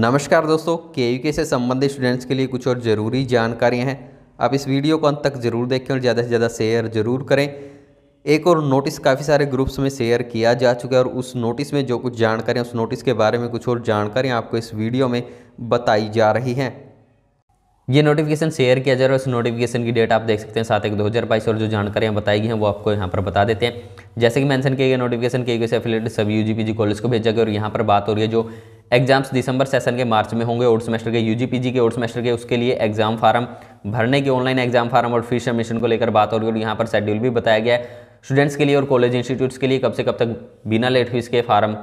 नमस्कार दोस्तों के यू के से संबंधित स्टूडेंट्स के लिए कुछ और ज़रूरी जानकारियाँ हैं आप इस वीडियो को अंत तक ज़रूर देखें और ज़्यादा से ज़्यादा शेयर ज़रूर करें एक और नोटिस काफ़ी सारे ग्रुप्स में शेयर किया जा चुका है और उस नोटिस में जो कुछ जानकारियाँ उस नोटिस के बारे में कुछ और जानकारियाँ आपको इस वीडियो में बताई जा रही हैं ये नोटिफिकेशन शेयर किया जा रहा है उस नोटिफिकेशन की डेट आप देख सकते हैं सात एक दो हज़ार बाईस और जो जानकारियाँ बताई गई हैं वो आपको यहाँ पर बता देते हैं जैसे कि मेंशन किया गया नोटिफिकेशन के गए एफिलेटेड सभी यूजीपीजी कॉलेज को भेजा गया और यहाँ पर बात हो रही है जो एग्जाम्स दिसंबर सेशन के मार्च में होंगे और सेमेस्टर के यूजीपीजी के और सेमेस्टर के उसके लिए एग्जाम फार्म भरने के ऑनलाइन एग्जाम फार्म और फीस एडमिशन को लेकर बात हो रही है और यहाँ पर शेड्यूल भी बताया गया है स्टूडेंट्स के लिए और कॉलेज इंस्टीट्यूट्स के लिए कब से कब तक बिना लेट फीस के फार्म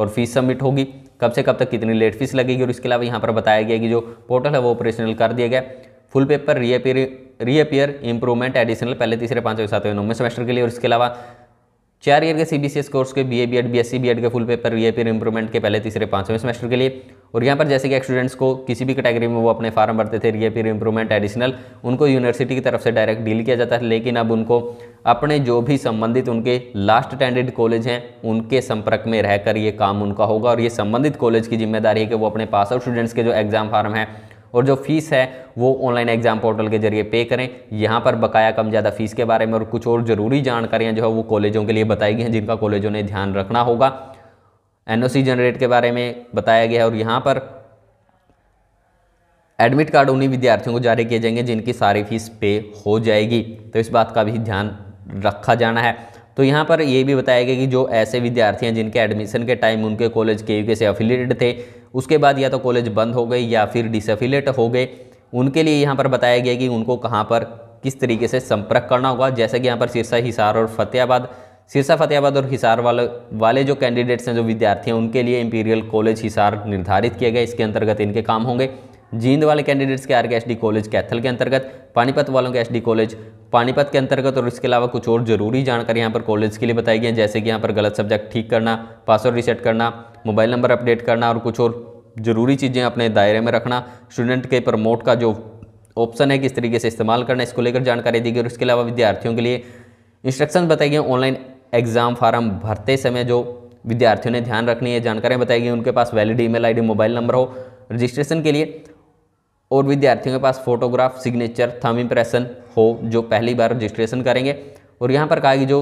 और फीस सबमिट होगी कब से कब तक कितनी लेट फीस लगेगी और इसके अलावा यहाँ पर बताया गया कि जो पोर्टल है वो ऑपरेशनल कर दिया गया full paper reappear reappear improvement additional पहले तीसरे पाँचवें सातवें नौवें सेमेस्टर के लिए और इसके अलावा चार ईयर के C B C S course के B A B Ed B S C B Ed के फुल पेपर ये पेपर इंप्रूवमेंट के पहले तीसरे पाँचवें सेमेस्टर के लिए और यहाँ पर जैसे कि स्टूडेंट्स को किसी भी कैटेगरी में वो अपने फार्म भरते थे ये पेपर इंप्रूवमेंट एडिशनल उनको यूनिवर्सिटी की तरफ से डायरेक्ट डील किया जाता था लेकिन अब उनको अपने जो भी संबंधित उनके लास्ट अटेंडेड कॉलेज हैं उनके संपर्क में रहकर ये काम उनका होगा और ये संबंधित कॉलेज की जिम्मेदारी है कि वो अपने पास आउट स्टूडेंट्स के जो एग्ज़ाम फार्म हैं और जो फीस है वो ऑनलाइन एग्जाम पोर्टल के जरिए पे करें यहाँ पर बकाया कम ज़्यादा फीस के बारे में और कुछ और ज़रूरी जानकारियाँ जो है वो कॉलेजों के लिए बताई गई हैं जिनका कॉलेजों ने ध्यान रखना होगा एन जनरेट के बारे में बताया गया है और यहाँ पर एडमिट कार्ड उन्हीं विद्यार्थियों को जारी किए जाएंगे जिनकी सारी फीस पे हो जाएगी तो इस बात का भी ध्यान रखा जाना है तो यहाँ पर ये भी बताया गया कि जो ऐसे विद्यार्थी हैं जिनके एडमिशन के टाइम उनके कॉलेज के यू के से अफिलेटेड थे उसके बाद या तो कॉलेज बंद हो गई या फिर डिसफिलेट हो गए उनके लिए यहाँ पर बताया गया कि उनको कहाँ पर किस तरीके से संपर्क करना होगा जैसे कि यहाँ पर सिरसा हिसार और फतेहाबाद सिरसा फतेहाबाद और हिसार वाले वाले जो कैंडिडेट्स हैं जो विद्यार्थी हैं उनके लिए इंपीरियल कॉलेज हिसार निर्धारित किया गया इसके अंतर्गत इनके काम होंगे जींद वाले कैंडिडेट्स के आर के एस डी कॉलेज कैथल के अंतर्गत पानीपत वालों के एस डी कॉलेज पानीपत के अंतर्गत और इसके अलावा कुछ और ज़रूरी जानकारी यहाँ पर कॉलेज के लिए बताई गई है जैसे कि यहाँ पर गलत सब्जेक्ट ठीक करना पासवर्ड रिसेट करना मोबाइल नंबर अपडेट करना और कुछ और ज़रूरी चीज़ें अपने दायरे में रखना स्टूडेंट के प्रमोट का जो ऑप्शन है किस तरीके से इस्तेमाल करना इसको लेकर जानकारी दी गई और इसके अलावा विद्यार्थियों के लिए इंस्ट्रक्शन बताई गई ऑनलाइन एग्ज़ाम फार्म भरते समय जो विद्यार्थियों ने ध्यान रखनी है जानकारियाँ बताई गई उनके पास valid email ID mobile number हो रजिस्ट्रेशन के लिए और विद्यार्थियों के पास फोटोग्राफ सिग्नेचर थम इम्प्रेशन हो जो पहली बार रजिस्ट्रेशन करेंगे और यहाँ पर कहा कि जो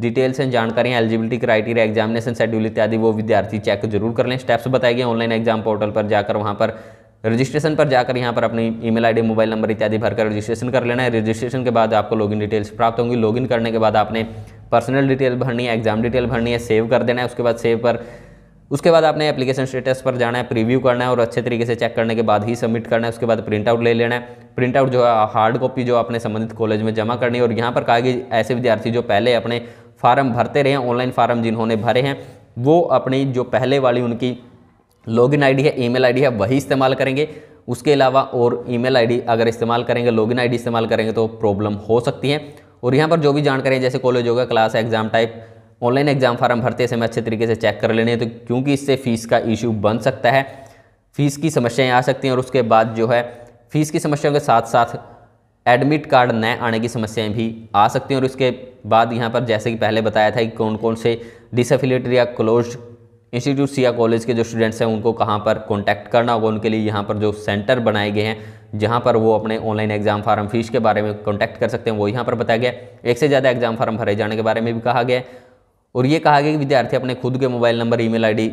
डिटेल्स एंड जानकारियाँ एलिजिबिलिटी क्राइटेरिया एग्जामिनेशन शेड्यूल इत्यादि वो विद्यार्थी चेक जरूर कर लें स्टेप्स बताए गए ऑनलाइन एग्जाम पोर्टल पर जाकर वहाँ पर रजिस्ट्रेशन पर जाकर यहाँ पर अपनी ईमेल आईडी मोबाइल नंबर इत्यादि भरकर रजिस्ट्रेशन कर लेना है रजिस्ट्रेशन के बाद आपको लॉगिन डिटेल्स प्राप्त होंगी लॉगिन करने के बाद आपने पर्सनल डिटेल भरनी है एग्जाम डिटेल भरनी है सेव कर देना है उसके बाद सेव पर उसके बाद आपने एप्लीकेशन स्टेटस पर जाना है प्रीव्यू करना है और अच्छे तरीके से चेक करने के बाद ही सबमिट करना है उसके बाद प्रिंट आउट ले लेना है प्रिंट आउट जो है हार्ड कॉपी जो आपने संबंधित कॉलेज में जमा करनी है और यहाँ पर कहा कि ऐसे विद्यार्थी जो पहले अपने फार्म भरते रहे हैं ऑनलाइन फार्म जिन्होंने भरे हैं वो अपनी जो पहले वाली उनकी लॉगिन आईडी है ईमेल आईडी है वही इस्तेमाल करेंगे उसके अलावा और ईमेल आईडी अगर इस्तेमाल करेंगे लॉगिन आईडी इस्तेमाल करेंगे तो प्रॉब्लम हो सकती है और यहाँ पर जो भी जानकारी है जैसे कॉलेज होगा class exam type online exam form भरते समय अच्छे तरीके से चेक कर लेने हैं तो क्योंकि इससे फ़ीस का इशू बन सकता है फ़ीस की समस्याएं आ सकती हैं और उसके बाद जो है फ़ीस की समस्याओं के साथ साथ एडमिट कार्ड न आने की समस्याएं भी आ सकती हैं और उसके बाद यहाँ पर जैसे कि पहले बताया था कि कौन कौन से डिसफिलेटरी या क्लोज इंस्टीट्यूट्स या कॉलेज के जो स्टूडेंट्स हैं उनको कहाँ पर कॉन्टैक्ट करना होगा उनके लिए यहाँ पर जो सेंटर बनाए गए हैं जहाँ पर वो अपने ऑनलाइन एग्जाम फार्म फीस के बारे में कॉन्टैक्ट कर सकते हैं वो यहाँ पर बताया गया एक से ज़्यादा एग्जाम फार्म भरे जाने के बारे में भी कहा गया और ये कहा गया कि विद्यार्थी अपने खुद के मोबाइल नंबर ईमेल आईडी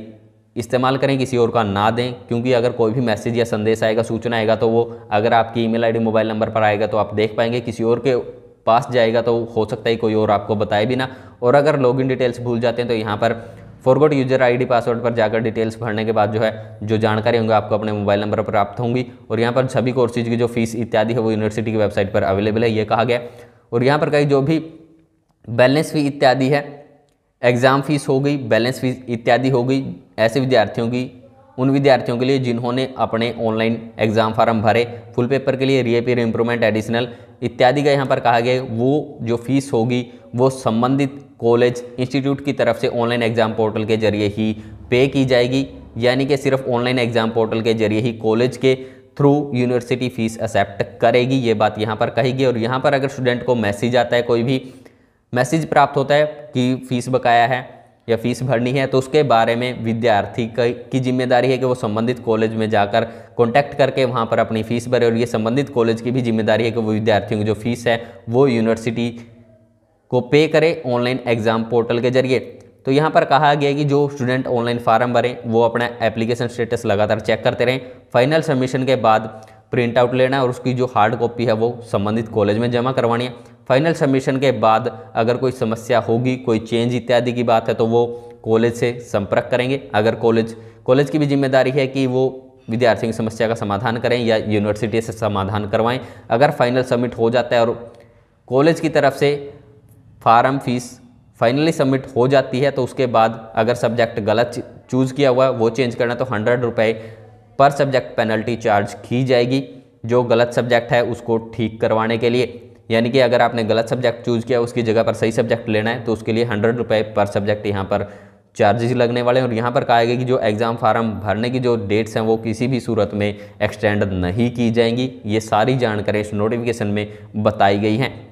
इस्तेमाल करें किसी और का ना दें क्योंकि अगर कोई भी मैसेज या संदेश आएगा सूचना आएगा तो वो अगर आपकी ईमेल आईडी मोबाइल नंबर पर आएगा तो आप देख पाएंगे किसी और के पास जाएगा तो हो सकता है कोई और आपको बताए भी ना और अगर लॉगिन डिटेल्स भूल जाते हैं तो यहाँ पर फॉरवर्ड यूजर आईडी पासवर्ड पर जाकर डिटेल्स भरने के बाद जो है जो जानकारी होंगी आपको अपने मोबाइल नंबर पर प्राप्त होंगी और यहाँ पर सभी कोर्सेज की जो फीस इत्यादि है वो यूनिवर्सिटी की वेबसाइट पर अवेलेबल है ये कहा गया और यहाँ पर कई जो भी बैलेंस फी इत्यादि है एग्ज़ाम फ़ीस हो गई बैलेंस फ़ीस इत्यादि हो गई ऐसे विद्यार्थियों की उन विद्यार्थियों के लिए जिन्होंने अपने ऑनलाइन एग्ज़ाम फार्म भरे फुल पेपर के लिए रिएपियर इम्प्रूवमेंट एडिशनल इत्यादि का यहाँ पर कहा गया वो जो फीस होगी वो संबंधित कॉलेज इंस्टीट्यूट की तरफ से ऑनलाइन एग्ज़ाम पोर्टल के जरिए ही पे की जाएगी यानी कि सिर्फ ऑनलाइन एग्ज़ाम पोर्टल के जरिए ही कॉलेज के थ्रू यूनिवर्सिटी फ़ीस एक्सेप्ट करेगी ये बात यहाँ पर कही गई और यहाँ पर अगर स्टूडेंट को मैसेज आता है कोई भी मैसेज प्राप्त होता है कि फीस बकाया है या फीस भरनी है तो उसके बारे में विद्यार्थी की जिम्मेदारी है कि वो संबंधित कॉलेज में जाकर कॉन्टैक्ट करके वहाँ पर अपनी फ़ीस भरे और ये संबंधित कॉलेज की भी जिम्मेदारी है कि वो विद्यार्थियों की जो फीस है वो यूनिवर्सिटी को पे करे ऑनलाइन एग्ज़ाम पोर्टल के जरिए तो यहाँ पर कहा गया कि जो स्टूडेंट ऑनलाइन फार्म भरें वो अपना एप्लीकेशन स्टेटस लगातार चेक करते रहें फाइनल सबमिशन के बाद प्रिंट आउट लेना और उसकी जो हार्ड कॉपी है वो संबंधित कॉलेज में जमा करवानी है फाइनल सबमिशन के बाद अगर कोई समस्या होगी कोई चेंज इत्यादि की बात है तो वो कॉलेज से संपर्क करेंगे अगर कॉलेज कॉलेज की भी जिम्मेदारी है कि वो विद्यार्थियों की समस्या का समाधान करें या यूनिवर्सिटी से समाधान करवाएं अगर फाइनल सबमिट हो जाता है और कॉलेज की तरफ से फार्म फीस फाइनली सबमिट हो जाती है तो उसके बाद अगर सब्जेक्ट गलत चूज़ किया हुआ है वो चेंज करना तो हंड्रेड रुपये पर सब्जेक्ट पेनल्टी चार्ज की जाएगी जो गलत सब्जेक्ट है उसको ठीक करवाने के लिए यानी कि अगर आपने गलत सब्जेक्ट चूज़ किया उसकी जगह पर सही सब्जेक्ट लेना है तो उसके लिए हंड्रेड रुपये पर सब्जेक्ट यहाँ पर चार्जेस लगने वाले हैं और यहाँ पर कहा गया कि जो एग्ज़ाम फार्म भरने की जो डेट्स हैं वो किसी भी सूरत में एक्सटेंड नहीं की जाएंगी ये सारी जानकारी इस नोटिफिकेशन में बताई गई हैं